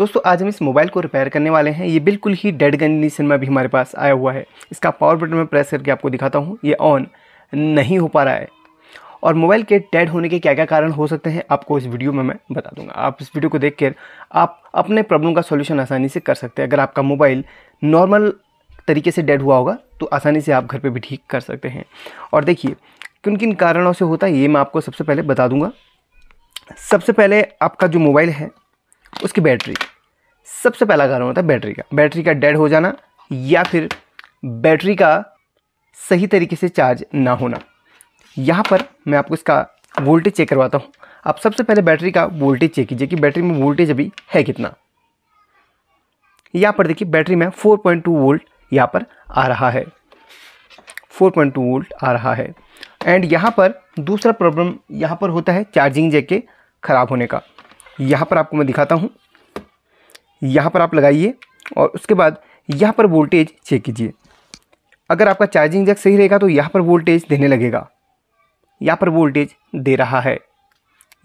दोस्तों आज हम इस मोबाइल को रिपेयर करने वाले हैं ये बिल्कुल ही डेड कंडीशन में भी हमारे पास आया हुआ है इसका पावर बटन में प्रेस करके आपको दिखाता हूँ ये ऑन नहीं हो पा रहा है और मोबाइल के डेड होने के क्या क्या कारण हो सकते हैं आपको इस वीडियो में मैं बता दूंगा आप इस वीडियो को देख कर आप अपने प्रॉब्लम का सोल्यूशन आसानी से कर सकते हैं अगर आपका मोबाइल नॉर्मल तरीके से डेड हुआ होगा तो आसानी से आप घर पर भी ठीक कर सकते हैं और देखिए किन किन कारणों से होता है ये मैं आपको सबसे पहले बता दूंगा सबसे पहले आपका जो मोबाइल है उसकी बैटरी सबसे पहला कारण होता है बैटरी का बैटरी का डेड हो जाना या फिर बैटरी का सही तरीके से चार्ज ना होना यहाँ पर मैं आपको इसका वोल्टेज चेक करवाता हूँ आप सबसे पहले बैटरी का वोल्टेज चेक कीजिए कि बैटरी में वोल्टेज अभी है कितना यहाँ पर देखिए बैटरी में 4.2 वोल्ट यहाँ पर आ रहा है 4.2 वोल्ट आ रहा है एंड यहाँ पर दूसरा प्रॉब्लम यहाँ पर होता है चार्जिंग जैक ख़राब होने का यहाँ पर आपको मैं दिखाता हूँ यहाँ पर आप लगाइए और उसके बाद यहाँ पर वोल्टेज चेक कीजिए अगर आपका चार्जिंग जैक सही रहेगा तो यहाँ पर वोल्टेज देने लगेगा यहाँ पर वोल्टेज दे रहा है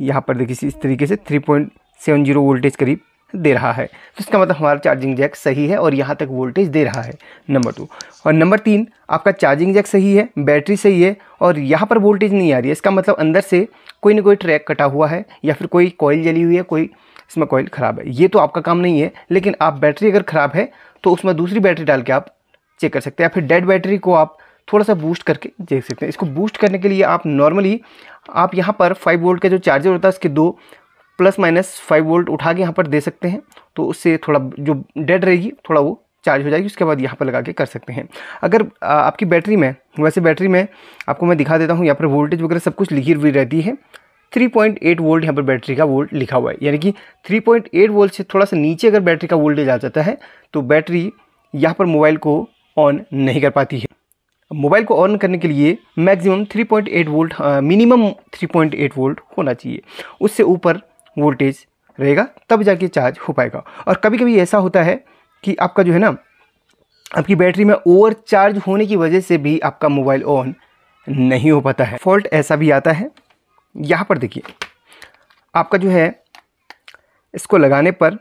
यहाँ पर देखिए इस तरीके से 3.70 वोल्टेज करीब दे रहा है तो इसका मतलब हमारा चार्जिंग जैक सही है और यहाँ तक वोल्टेज दे रहा है नंबर टू और नंबर तीन आपका चार्जिंग जैक सही है बैटरी सही है और यहाँ पर वोल्टेज नहीं आ रही है इसका मतलब अंदर से कोई ना कोई ट्रैक कटा हुआ है या फिर कोई कॉयल जली हुई है कोई इसमें कॉयल ख़राब है ये तो आपका काम नहीं है लेकिन आप बैटरी अगर ख़राब है तो उसमें दूसरी बैटरी डाल के आप चेक कर सकते हैं या फिर डेड बैटरी को आप थोड़ा सा बूस्ट करके देख सकते हैं इसको बूस्ट करने के लिए आप नॉर्मली आप यहाँ पर 5 वोल्ट का जो चार्जर होता है उसके दो प्लस माइनस फाइव वोल्ट उठा के यहाँ पर दे सकते हैं तो उससे थोड़ा जो डेड रहेगी थोड़ा वो चार्ज हो जाएगी उसके बाद यहाँ पर लगा के कर सकते हैं अगर आपकी बैटरी में वैसे बैटरी में आपको मैं दिखा देता हूँ यहाँ पर वोल्टेज वगैरह सब कुछ लिखी हुई रहती है 3.8 वोल्ट यहाँ पर बैटरी का वोल्ट लिखा हुआ है यानी कि 3.8 वोल्ट से थोड़ा सा नीचे अगर बैटरी का वोल्टेज आ जाता है तो बैटरी यहाँ पर मोबाइल को ऑन नहीं कर पाती है मोबाइल को ऑन करने के लिए मैक्सिमम 3.8 वोल्ट मिनिमम 3.8 वोल्ट होना चाहिए उससे ऊपर वोल्टेज रहेगा तब जाके चार्ज हो पाएगा और कभी कभी ऐसा होता है कि आपका जो है ना आपकी बैटरी में ओवर चार्ज होने की वजह से भी आपका मोबाइल ऑन नहीं हो पाता है फॉल्ट ऐसा भी आता है यहाँ पर देखिए आपका जो है इसको लगाने पर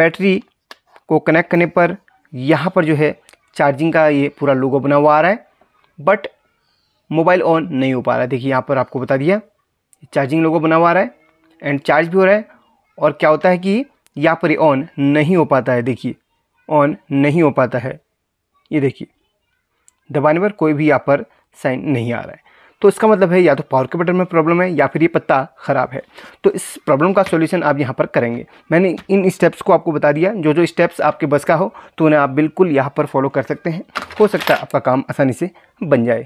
बैटरी को कनेक्ट करने पर यहाँ पर जो है चार्जिंग का ये पूरा लोगो बना हुआ आ रहा है बट मोबाइल ऑन नहीं हो पा रहा है देखिए यहाँ पर आपको बता दिया चार्जिंग लोगों बना हुआ रहा है एंड चार्ज भी हो रहा है और क्या होता है कि यहाँ पर ऑन नहीं हो पाता है देखिए ऑन नहीं हो पाता है ये देखिए दबाने पर कोई भी यहाँ पर साइन नहीं आ रहा है तो इसका मतलब है या तो पावर के बटन में प्रॉब्लम है या फिर ये पत्ता ख़राब है तो इस प्रॉब्लम का सॉल्यूशन आप यहाँ पर करेंगे मैंने इन स्टेप्स को आपको बता दिया जो जो स्टेप्स आपके बस का हो तो उन्हें आप बिल्कुल यहाँ पर फॉलो कर सकते हैं हो सकता है आपका काम आसानी से बन जाए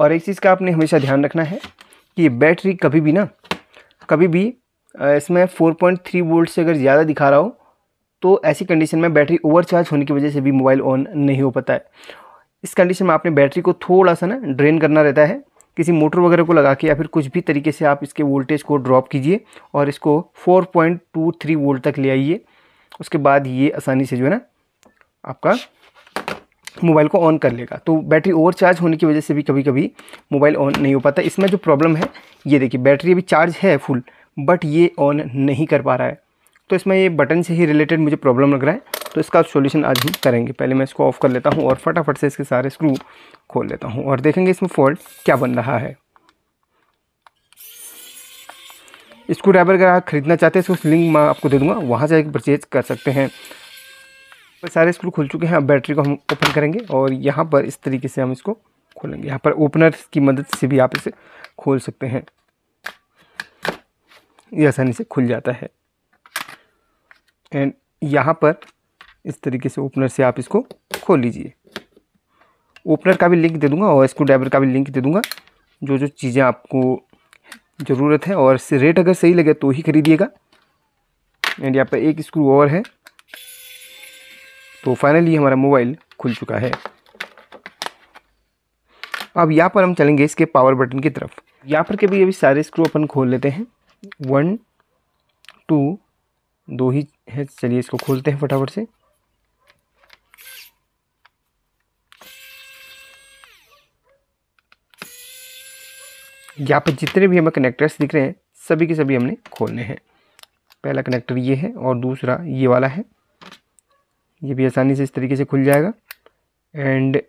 और एक चीज़ का आपने हमेशा ध्यान रखना है कि बैटरी कभी भी ना कभी भी इसमें 4.3 वोल्ट से अगर ज़्यादा दिखा रहा हो तो ऐसी कंडीशन में बैटरी ओवरचार्ज होने की वजह से भी मोबाइल ऑन नहीं हो पाता है इस कंडीशन में आपने बैटरी को थोड़ा सा ना ड्रेन करना रहता है किसी मोटर वगैरह को लगा के या फिर कुछ भी तरीके से आप इसके वोल्टेज को ड्रॉप कीजिए और इसको 4.23 वोल्ट तक ले आइए उसके बाद ये आसानी से जो है ना आपका मोबाइल को ऑन कर लेगा तो बैटरी ओवर चार्ज होने की वजह से भी कभी कभी मोबाइल ऑन नहीं हो पाता इसमें जो प्रॉब्लम है ये देखिए बैटरी अभी चार्ज है फुल बट ये ऑन नहीं कर पा रहा है तो इसमें ये बटन से ही रिलेटेड मुझे प्रॉब्लम लग रहा है तो इसका सॉल्यूशन आज हम करेंगे पहले मैं इसको ऑफ़ कर लेता हूँ और फटाफट से इसके सारे स्क्रू खोल लेता हूँ और देखेंगे इसमें फॉल्ट क्या बन रहा है स्क्रू ड्राइवर अगर आप खरीदना चाहते हैं तो उस लिंक मैं आपको दे दूँगा वहाँ जाकर परचेज कर सकते हैं पर सारे स्क्रू खुल चुके हैं अब बैटरी को हम ओपन करेंगे और यहाँ पर इस तरीके से हम इसको खोलेंगे यहाँ पर ओपनर की मदद से भी आप इसे खोल सकते हैं ये आसानी से खुल जाता है एंड यहाँ पर इस तरीके से ओपनर से आप इसको खोल लीजिए ओपनर का भी लिंक दे दूँगा और स्क्रू ड्राइवर का भी लिंक दे दूँगा जो जो चीज़ें आपको ज़रूरत है और रेट अगर सही लगे तो ही खरीदिएगा एंड यहाँ पर एक स्क्रू और है तो फाइनली हमारा मोबाइल खुल चुका है अब यहाँ पर हम चलेंगे इसके पावर बटन की तरफ यहाँ पर कभी अभी सारे स्क्रू अपन खोल लेते हैं वन टू दो ही है चलिए इसको खोलते हैं फटाफट से यहाँ पर जितने भी हमें कनेक्टर्स दिख रहे हैं सभी के सभी हमने खोलने हैं पहला कनेक्टर ये है और दूसरा ये वाला है ये भी आसानी से इस तरीके से खुल जाएगा एंड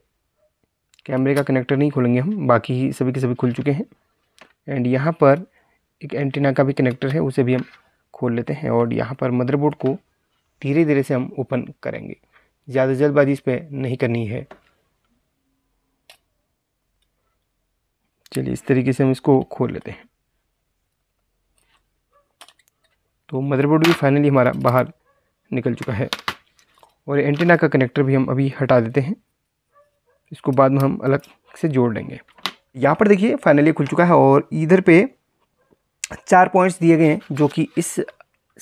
कैमरे का कनेक्टर नहीं खोलेंगे हम बाकी ही सभी के सभी खुल चुके हैं एंड यहाँ पर एक एंटीना का भी कनेक्टर है उसे भी हम खोल लेते हैं और यहाँ पर मदरबोर्ड को धीरे धीरे से हम ओपन करेंगे ज़्यादा जल्दबाजी इस पर नहीं करनी है चलिए इस तरीके से हम इसको खोल लेते हैं तो मदरबोर्ड भी फाइनली हमारा बाहर निकल चुका है और एंटीना का कनेक्टर भी हम अभी हटा देते हैं इसको बाद में हम अलग से जोड़ लेंगे यहाँ पर देखिए फाइनली खुल चुका है और इधर पे चार पॉइंट्स दिए गए हैं जो कि इस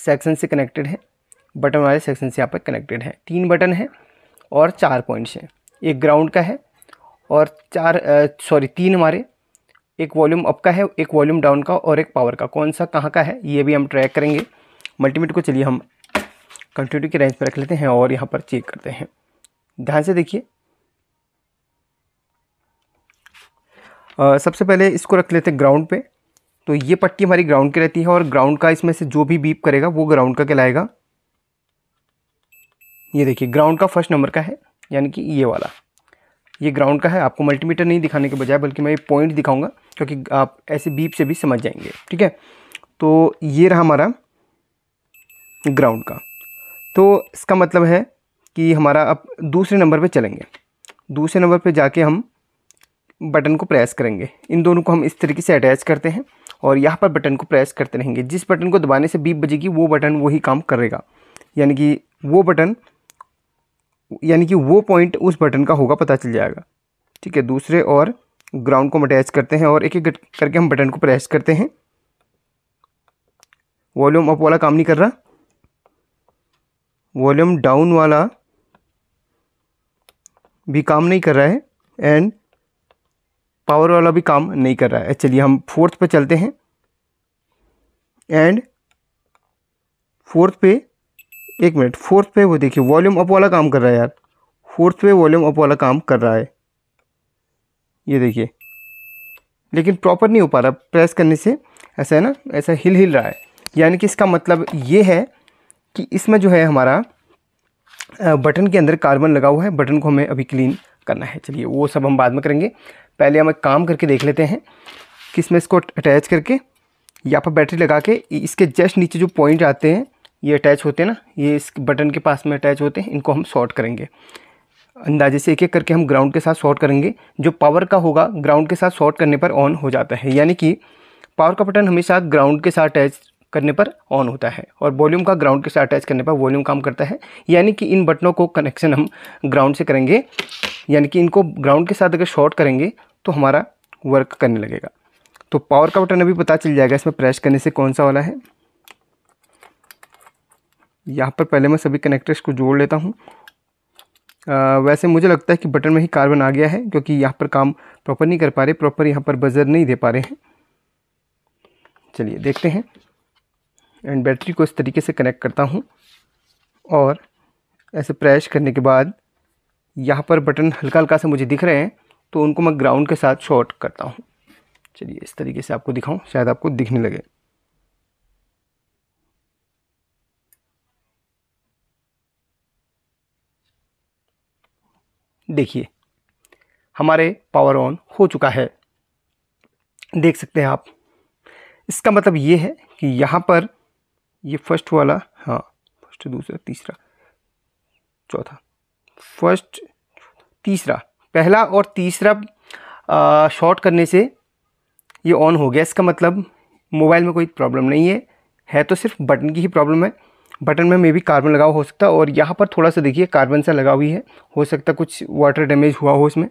सेक्शन से कनेक्टेड है बटन वाले सेक्शन से यहाँ पर कनेक्टेड है तीन बटन है और चार पॉइंट्स हैं एक ग्राउंड का है और चार सॉरी तीन हमारे एक वॉल्यूम अप का है एक वॉल्यूम डाउन का और एक पावर का कौन सा कहाँ का है ये भी हम ट्रैक करेंगे मल्टीमीटर को चलिए हम कंटिन्यू की रेंज पर रख लेते हैं और यहाँ पर चेक करते हैं ध्यान से देखिए सबसे पहले इसको रख लेते हैं ग्राउंड पे तो ये पट्टी हमारी ग्राउंड की रहती है और ग्राउंड का इसमें से जो भी बीप करेगा वो ग्राउंड का कहलाएगा ये देखिए ग्राउंड का फर्स्ट नंबर का है यानी कि ये वाला ये ग्राउंड का है आपको मल्टीमीटर नहीं दिखाने के बजाय बल्कि मैं ये पॉइंट दिखाऊंगा क्योंकि आप ऐसे बीप से भी समझ जाएंगे ठीक है तो ये रहा हमारा ग्राउंड का तो इसका मतलब है कि हमारा अब दूसरे नंबर पे चलेंगे दूसरे नंबर पे जाके हम बटन को प्रेस करेंगे इन दोनों को हम इस तरीके से अटैच करते हैं और यहाँ पर बटन को प्रेस करते रहेंगे जिस बटन को दबाने से बीप बजेगी वो बटन वही काम करेगा यानी कि वो बटन यानी कि वो पॉइंट उस बटन का होगा पता चल जाएगा ठीक है दूसरे और ग्राउंड को हम अटैच करते हैं और एक एक करके हम बटन को प्रेस करते हैं वॉल्यूम अप वाला काम नहीं कर रहा वॉल्यूम डाउन वाला भी काम नहीं कर रहा है एंड पावर वाला भी काम नहीं कर रहा है चलिए हम फोर्थ पे चलते हैं एंड फोर्थ पे एक मिनट फोर्थ पे वो देखिए वॉल्यूम अप वाला काम कर रहा है यार फोर्थ पे वॉल्यूम अप वाला काम कर रहा है ये देखिए लेकिन प्रॉपर नहीं हो पा रहा प्रेस करने से ऐसा है ना ऐसा हिल हिल रहा है यानी कि इसका मतलब ये है कि इसमें जो है हमारा बटन के अंदर कार्बन लगा हुआ है बटन को हमें अभी क्लीन करना है चलिए वो सब हम बाद में करेंगे पहले हम एक काम करके देख लेते हैं कि इसमें इसको अटैच करके या पर बैटरी लगा के इसके जस्ट नीचे जो पॉइंट आते हैं ये अटैच होते हैं ना ये इस बटन के पास में अटैच होते हैं इनको हम शॉर्ट करेंगे अंदाजे से एक एक करके हम ग्राउंड के साथ शॉर्ट करेंगे जो पावर का होगा ग्राउंड के साथ शॉर्ट करने पर ऑन हो जाता है यानी कि पावर का बटन हमेशा ग्राउंड के साथ अटैच करने पर ऑन होता है और वॉल्यूम का ग्राउंड के साथ अटैच करने पर वॉल्यूम काम करता है यानी कि इन बटनों को कनेक्शन हम ग्राउंड से करेंगे यानी कि इनको ग्राउंड के साथ अगर शॉर्ट करेंगे तो हमारा वर्क करने लगेगा तो पावर का बटन अभी पता चल जाएगा इसमें प्रेस करने से कौन सा वाला है यहाँ पर पहले मैं सभी कनेक्टर्स को जोड़ लेता हूँ वैसे मुझे लगता है कि बटन में ही कार्बन आ गया है क्योंकि यहाँ पर काम प्रॉपर नहीं कर पा रहे प्रॉपर यहाँ पर बजर नहीं दे पा रहे हैं चलिए देखते हैं एंड बैटरी को इस तरीके से कनेक्ट करता हूँ और ऐसे प्रेस करने के बाद यहाँ पर बटन हल्का हल्का से मुझे दिख रहे हैं तो उनको मैं ग्राउंड के साथ शॉर्ट करता हूँ चलिए इस तरीके से आपको दिखाऊँ शायद आपको दिखने लगे देखिए हमारे पावर ऑन हो चुका है देख सकते हैं आप इसका मतलब ये है कि यहाँ पर ये फर्स्ट वाला हाँ फर्स्ट दूसरा तीसरा चौथा फर्स्ट तीसरा पहला और तीसरा शॉर्ट करने से ये ऑन हो गया इसका मतलब मोबाइल में कोई प्रॉब्लम नहीं है है तो सिर्फ बटन की ही प्रॉब्लम है बटन में मे भी कार्बन लगाव हो सकता है और यहाँ पर थोड़ा सा देखिए कार्बन सा लगा हुई है हो सकता कुछ वाटर डैमेज हुआ हो इसमें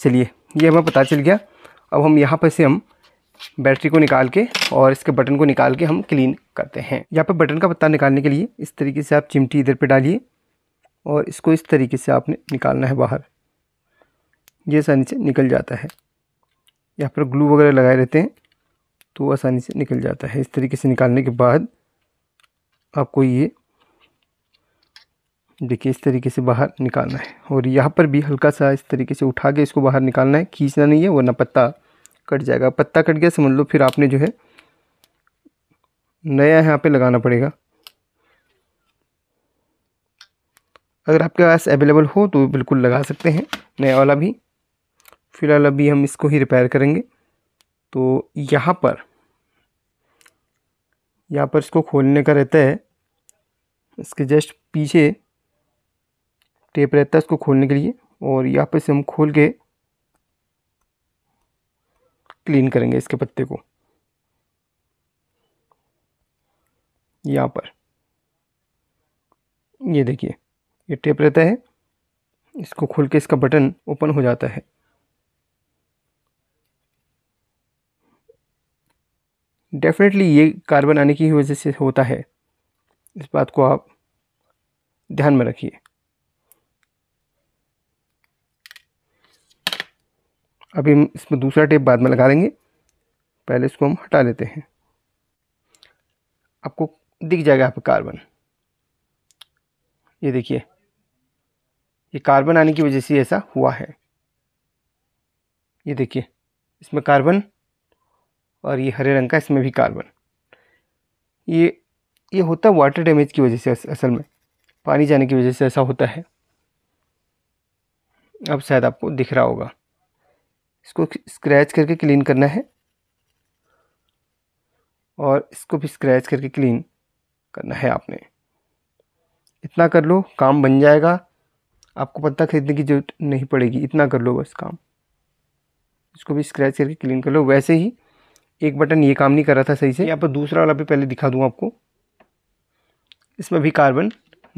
चलिए ये हमें पता चल गया अब हम यहाँ पर से हम बैटरी को निकाल के और इसके बटन को निकाल के हम क्लीन करते हैं यहाँ पर बटन का पत्ता निकालने के लिए इस तरीके से आप चिमटी इधर पर डालिए और इसको इस तरीके से आपने निकालना है बाहर ये आसानी से निकल जाता है यहाँ पर ग्लू वगैरह लगाए रहते हैं तो आसानी से निकल जाता है इस तरीके से निकालने के बाद आपको ये देखिए इस तरीके से बाहर निकालना है और यहाँ पर भी हल्का सा इस तरीके से उठा के इसको बाहर निकालना है खींचना नहीं है वरना पत्ता कट जाएगा पत्ता कट गया समझ लो फिर आपने जो है नया यहाँ पे लगाना पड़ेगा अगर आपके पास अवेलेबल हो तो बिल्कुल लगा सकते हैं नया वाला भी फ़िलहाल अभी हम इसको ही रिपेयर करेंगे तो यहाँ पर यहाँ पर इसको खोलने का रहता है इसके जस्ट पीछे टेप रहता है इसको खोलने के लिए और यहाँ पर से हम खोल के क्लीन करेंगे इसके पत्ते को यहाँ पर ये देखिए ये टेप रहता है इसको खोल के इसका बटन ओपन हो जाता है डेफिनेटली ये कार्बन आने की वजह से होता है इस बात को आप ध्यान में रखिए अभी हम इसमें दूसरा टेप बाद में लगा देंगे पहले इसको हम हटा लेते हैं आपको दिख जाएगा यहाँ पर कार्बन ये देखिए ये कार्बन आने की वजह से ऐसा हुआ है ये देखिए इसमें कार्बन और ये हरे रंग का इसमें भी कार्बन ये ये होता है वाटर डैमेज की वजह से असल में पानी जाने की वजह से ऐसा होता है अब शायद आपको दिख रहा होगा इसको स्क्रैच करके क्लीन करना है और इसको भी स्क्रैच करके क्लीन करना है आपने इतना कर लो काम बन जाएगा आपको पत्ता खरीदने की जरूरत नहीं पड़ेगी इतना कर लो बस काम इसको भी स्क्रैच करके क्लीन कर लो वैसे ही एक बटन ये काम नहीं कर रहा था सही से यहाँ पर दूसरा वाला भी पहले दिखा दूँ आपको इसमें भी कार्बन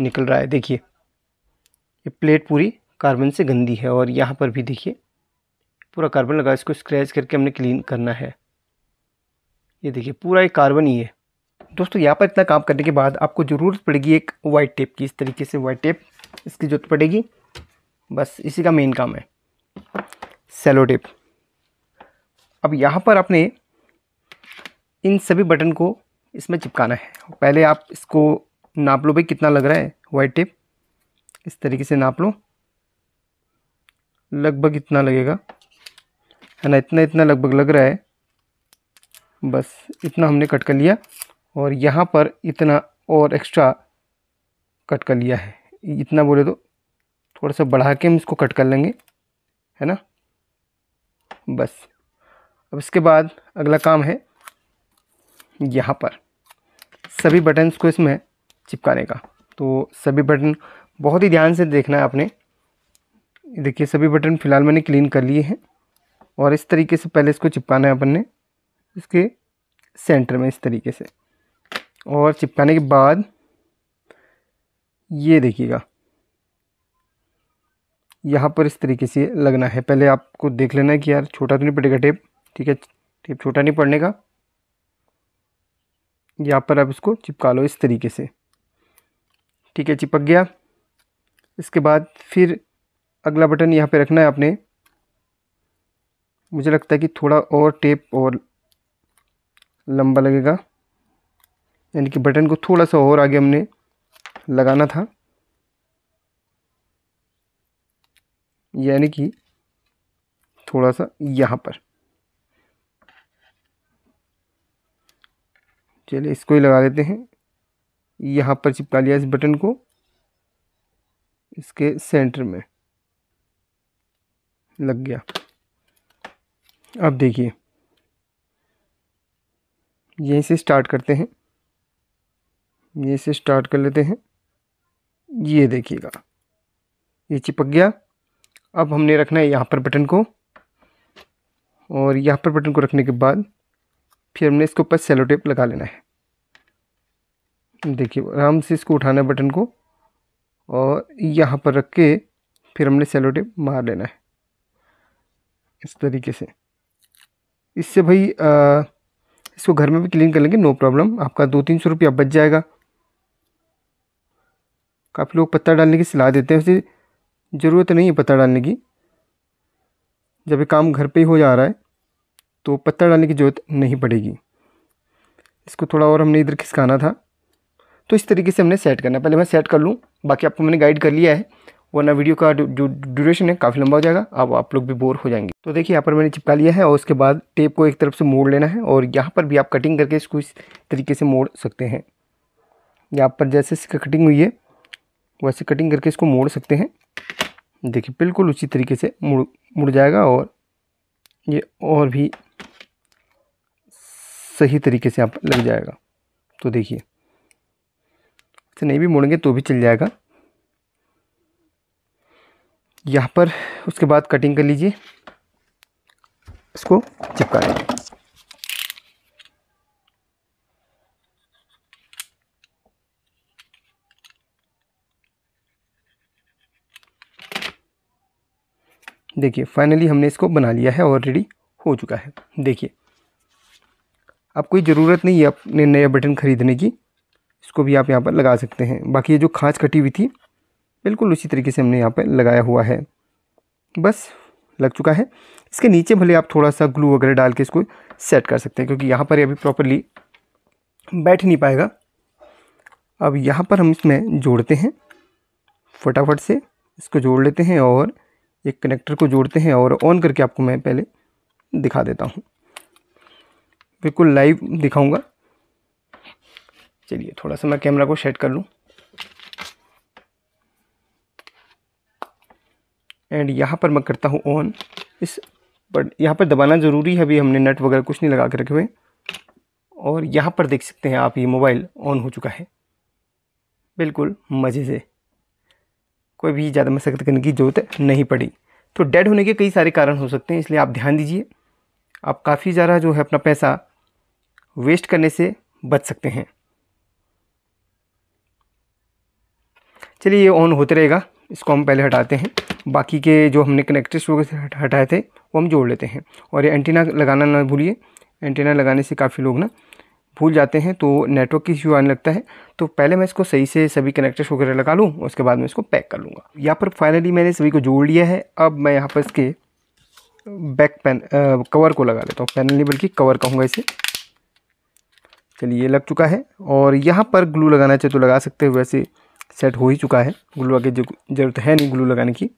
निकल रहा है देखिए ये प्लेट पूरी कार्बन से गंदी है और यहाँ पर भी देखिए पूरा कार्बन लगा इसको स्क्रैच करके हमने क्लीन करना है ये देखिए पूरा एक कार्बन ही है दोस्तों यहाँ पर इतना काम करने के बाद आपको ज़रूरत पड़ेगी एक वाइट टेप की इस तरीके से वाइट टेप इसकी जरूरत पड़ेगी बस इसी का मेन काम है सेलो टेप अब यहाँ पर आपने इन सभी बटन को इसमें चिपकाना है पहले आप इसको नाप लो भाई कितना लग रहा है वाइट टेप इस तरीके से नाप लो लगभग इतना लगेगा है ना इतना इतना लगभग लग रहा है बस इतना हमने कट कर लिया और यहाँ पर इतना और एक्स्ट्रा कट कर लिया है इतना बोले तो थोड़ा सा बढ़ा के हम इसको कट कर लेंगे है ना बस अब इसके बाद अगला काम है यहाँ पर सभी बटन्स को इसमें चिपकाने का तो सभी बटन बहुत ही ध्यान से देखना है आपने देखिए सभी बटन फ़िलहाल मैंने क्लीन कर लिए हैं और इस तरीके से पहले इसको चिपकाना है अपन ने इसके सेंटर में इस तरीके से और चिपकाने के बाद ये देखिएगा यहाँ पर इस तरीके से लगना है पहले आपको देख लेना है कि यार छोटा तो नहीं पड़ेगा टेप ठीक है टेप छोटा नहीं पड़ने का यहाँ पर आप इसको चिपका लो इस तरीके से ठीक है चिपक गया इसके बाद फिर अगला बटन यहाँ पे रखना है आपने मुझे लगता है कि थोड़ा और टेप और लंबा लगेगा यानी कि बटन को थोड़ा सा और आगे हमने लगाना था यानी कि थोड़ा सा यहाँ पर चलिए इसको ही लगा लेते हैं यहाँ पर चिपका लिया इस बटन को इसके सेंटर में लग गया अब देखिए यहीं से स्टार्ट करते हैं यहीं से स्टार्ट कर लेते हैं ये देखिएगा ये चिपक गया अब हमने रखना है यहाँ पर बटन को और यहाँ पर बटन को रखने के बाद फिर हमने इसके ऊपर सेलो टेप लगा लेना है देखिए आराम से इसको उठाना है बटन को और यहाँ पर रख के फिर हमने सेलो टेप मार लेना है इस तरीके से इससे भाई आ, इसको घर में भी क्लीन कर लेंगे नो प्रॉब्लम आपका दो तीन सौ रुपया बच जाएगा काफ़ी लोग पत्ता डालने की सलाह देते हैं उसे ज़रूरत नहीं है पत्ता डालने की जब ये काम घर पे ही हो जा रहा है तो पत्ता डालने की ज़रूरत नहीं पड़ेगी इसको थोड़ा और हमने इधर खिसकाना था तो इस तरीके से हमने सेट करना है पहले मैं सेट कर लूँ बाकी आपको मैंने गाइड कर लिया है वरना वीडियो का जो ड्यूरेशन है काफ़ी लंबा हो जाएगा अब आप लोग भी बोर हो जाएंगे तो देखिए यहाँ पर मैंने चिपका लिया है और उसके बाद टेप को एक तरफ से मोड़ लेना है और यहाँ पर भी आप कटिंग करके इसको इस तरीके से मोड़ सकते हैं यहाँ पर जैसे इसका कटिंग हुई है वैसे कटिंग करके इसको मोड़ सकते हैं देखिए बिल्कुल उसी तरीके से मुड़ मुड़ जाएगा और ये और भी सही तरीके से पर लग जाएगा तो देखिए नहीं भी मोड़ेंगे तो भी चल जाएगा यहाँ पर उसके बाद कटिंग कर लीजिए इसको चिपका दें देखिए फाइनली हमने इसको बना लिया है और रेडी हो चुका है देखिए अब कोई ज़रूरत नहीं है अपने नया बटन ख़रीदने की इसको भी आप यहाँ पर लगा सकते हैं बाकी ये जो खाँच कटी हुई थी बिल्कुल उसी तरीके से हमने यहाँ पर लगाया हुआ है बस लग चुका है इसके नीचे भले आप थोड़ा सा ग्लू वगैरह डाल के इसको सेट कर सकते हैं क्योंकि यहाँ पर अभी प्रॉपरली बैठ नहीं पाएगा अब यहाँ पर हम इसमें जोड़ते हैं फटाफट से इसको जोड़ लेते हैं और एक कनेक्टर को जोड़ते हैं और ऑन करके आपको मैं पहले दिखा देता हूँ बिल्कुल लाइव दिखाऊंगा चलिए थोड़ा सा मैं कैमरा को सेट कर लूँ एंड यहाँ पर मैं करता हूँ ऑन इस बट यहाँ पर दबाना ज़रूरी है अभी हमने नट वगैरह कुछ नहीं लगा के रखे हुए और यहाँ पर देख सकते हैं आप ये मोबाइल ऑन हो चुका है बिल्कुल मज़े से कोई भी ज़्यादा मशक्क़त करने की ज़रूरत नहीं पड़ी तो डेड होने के कई सारे कारण हो सकते हैं इसलिए आप ध्यान दीजिए आप काफ़ी ज़्यादा जो है अपना पैसा वेस्ट करने से बच सकते हैं चलिए ये ऑन होते रहेगा इसको हम पहले हटाते हैं बाकी के जो हमने कनेक्टर्स वगैरह हटाए थे वो हम जोड़ लेते हैं और ये एंटीना लगाना ना भूलिए एंटीना लगाने से काफ़ी लोग ना भूल जाते हैं तो नेटवर्क की इश्यू आने लगता है तो पहले मैं इसको सही से सभी कनेक्टर्स वगैरह लगा लूँ उसके बाद मैं इसको पैक कर लूँगा यहाँ पर फाइनली मैंने सभी को जोड़ लिया है अब मैं यहाँ पर इसके बैक पैन कवर को लगा लेता हूँ पैनल नहीं बल्कि कवर कहूँगा इसे चलिए ये लग चुका है और यहाँ पर ग्लू लगाना चाहिए तो लगा सकते हो वैसे सेट हो ही चुका है ग्लू आगे जरूरत है नहीं ग्लू लगाने की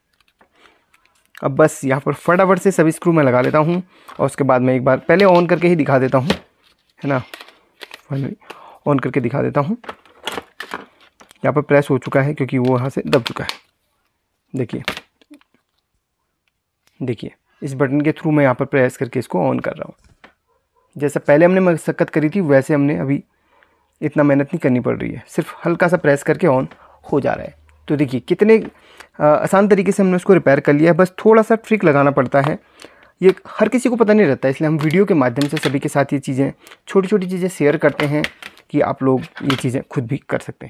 अब बस यहाँ पर फटाफट से सभी स्क्रू मैं लगा लेता हूँ और उसके बाद मैं एक बार पहले ऑन करके ही दिखा देता हूँ है ना फाइनली ऑन करके दिखा देता हूँ यहाँ पर प्रेस हो चुका है क्योंकि वो यहाँ से दब चुका है देखिए देखिए इस बटन के थ्रू मैं यहाँ पर प्रेस करके इसको ऑन कर रहा हूँ जैसा पहले हमने मशक्क़त करी थी वैसे हमने अभी इतना मेहनत नहीं करनी पड़ रही है सिर्फ हल्का सा प्रेस करके ऑन हो जा रहा है तो देखिए कितने आसान तरीके से हमने उसको रिपेयर कर लिया है बस थोड़ा सा ट्रिक लगाना पड़ता है ये हर किसी को पता नहीं रहता इसलिए हम वीडियो के माध्यम से सभी के साथ ये चीज़ें छोटी छोटी चीज़ें शेयर करते हैं कि आप लोग ये चीज़ें खुद भी कर सकते हैं